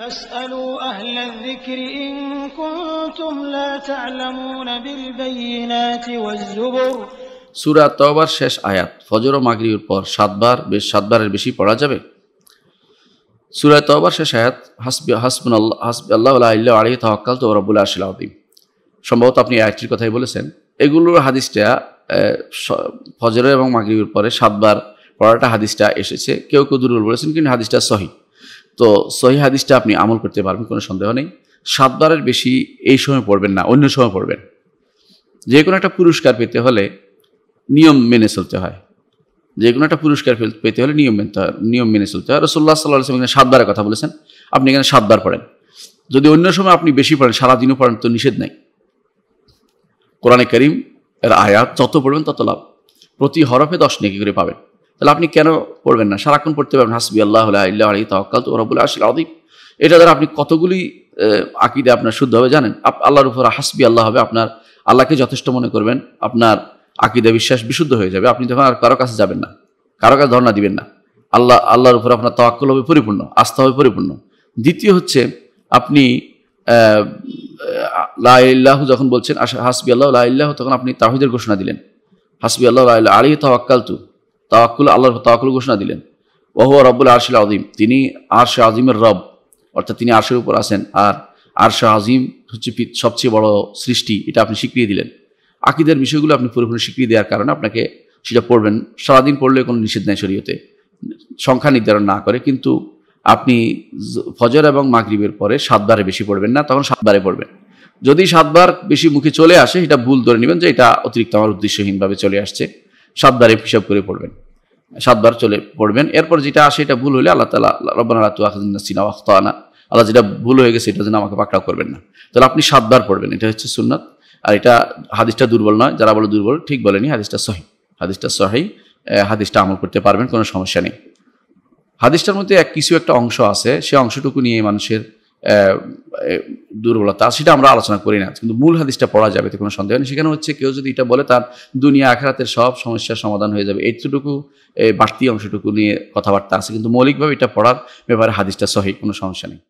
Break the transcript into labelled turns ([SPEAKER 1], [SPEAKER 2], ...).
[SPEAKER 1] সুরা তবার শেষ আয়াত ফজর ও পর সাতবার বেশ সাতবারের বেশি পড়া যাবে সুরা তবার শেষ আয়াত হাসবি হাসবুন আল্লাহ হাসবি আল্লাহ আল্লাহ আলী তহকাল তো রব্বুল আসল সম্ভবত আপনি আয়াতটির কথাই বলেছেন এগুলোর হাদিসটা ফজর এবং মাগরিবের পরে সাতবার পড়াটা হাদিসটা এসেছে কেউ কেউ দুর্বল বলেছেন কিন্তু হাদিসটা সহি তো সহি হাদিসটা আপনি আমল করতে পারবেন কোনো সন্দেহ নেই সাতবারের বেশি এই সময় পড়বেন না অন্য সময় পড়বেন যে কোনো একটা পুরস্কার পেতে হলে নিয়ম মেনে চলতে হয় যে কোনো একটা পুরস্কার পেতে হলে নিয়ম মেনতে হয় নিয়ম মেনে চলতে হয় রসোল্লা সাল্লাহ এখানে সাতবারের কথা বলেছেন আপনি এখানে সাতবার পড়েন যদি অন্য সময় আপনি বেশি পড়েন সারাদিনও পড়েন তো নিষেধ নাই কোরআনে করিম এর আয়াত যত পড়বেন তত লাভ প্রতি হরফে দশ নেকি করে পাবেন তাহলে আপনি কেন পড়বেন না সারাক্ষণ পড়তে পারবেন হাসবি আল্লাহ আল্লাহ আলী তহকাল তো বলে আসলে অধিক এটা দ্বারা আপনি কতগুলি আকিদে আপনার শুদ্ধ হবে জানেন আল্লাহর উপর হাসবি আল্লাহ হবে আপনার আল্লাহকে যথেষ্ট মনে করবেন আপনার আকিদে বিশ্বাস বিশুদ্ধ হয়ে যাবে আপনি তখন আর কারো কাছে যাবেন না কারো কাছে ধর্ণা দিবেন না আল্লাহ আল্লাহর উপর আপনার তওয়াক্কল হবে পরিপূর্ণ আস্থা হবে পরিপূর্ণ দ্বিতীয় হচ্ছে আপনি লাহ যখন বলছেন হাসবি আল্লাহ লাহ তখন আপনি তাহিদের ঘোষণা দিলেন হাসবি আল্লাহ আলী তাওয়াক্কাল তু তাওয়াক্কুল আল্লাহর তাওয়াক্কুল ঘোষণা দিলেন ওহ রব্বুল আরশিল আজিম তিনি শাহ আজিমের রব অর্থাৎ তিনি আরশের উপর আছেন আর শাহ আজিম হচ্ছে সবচেয়ে বড় সৃষ্টি এটা আপনি স্বীকৃতি দিলেন আকিদের বিষয়গুলো আপনি পুরোপুরি স্বীকৃতি দেওয়ার কারণে আপনাকে সেটা পড়বেন সারাদিন পড়লে কোনো নিষেধ নেই শরীয়তে সংখ্যা নির্ধারণ না করে কিন্তু আপনি ফজর এবং মাগরিবের পরে সাতবারে বেশি পড়বেন না তখন সাতবারে পড়বেন যদি সাতবার বেশি মুখে চলে আসে এটা ভুল ধরে নেবেন যে এটা অতিরিক্ত আমার উদ্দেশ্যহীনভাবে চলে আসছে সাতবার হিসাব করে পড়বেন সাতবার চলে পড়বেন এরপর যেটা আসে এটা ভুল হলে আল্লাহ তালা রব্বানা রাতু আখাদিনা সিনা আনা আল্লাহ যেটা ভুল হয়ে গেছে এটা যেন আমাকে পাকড়াও করবেন না তাহলে আপনি সাতবার পড়বেন এটা হচ্ছে সুন্নাত আর এটা হাদিসটা দুর্বল নয় যারা বলে দুর্বল ঠিক বলেনি হাদিসটা সহি হাদিসটা সহি হাদিসটা আমল করতে পারবেন কোনো সমস্যা নেই হাদিসটার মধ্যে এক কিছু একটা অংশ আছে সে অংশটুকু নিয়ে মানুষের দুর্বলতা সেটা আমরা আলোচনা করি না কিন্তু মূল হাদিসটা পড়া যাবে কোনো সন্দেহ নেই সেখানে হচ্ছে কেউ যদি এটা বলে তার দুনিয়া আখেরাতের সব সমস্যার সমাধান হয়ে যাবে এইটুকু বাড়তি অংশটুকু নিয়ে কথাবার্তা আছে কিন্তু মৌলিকভাবে এটা পড়ার ব্যাপারে হাদিসটা সহি কোনো সমস্যা নেই